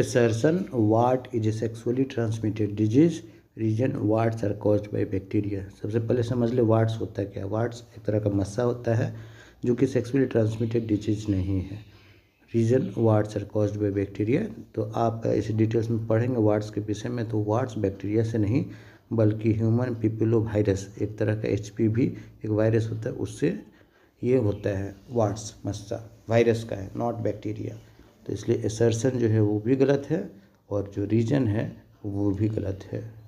assertion what is a sexually transmitted disease reason what's are cause by bacteria सबसे पहले समझ ले watts होता क्या वाट्स एक तरह का मस्सा होता है जो कि सेक्सुअली ट्रांसमिटेड डिजीज नहीं है reason what's are cause by bacteria तो आप इस डिटेल्स में पढ़ेंगे वाट्स के विषय में तो वाट्स बैक्टीरिया से नहीं बल्कि ह्यूमन पिपिलो वायरस एक तरह का एच पी भी एक वायरस होता है उससे ये होता है वाट्स मस्सा वायरस का है नॉट बैक्टीरिया तो इसलिए एसर्सन जो है वो भी गलत है और जो रीजन है वो भी गलत है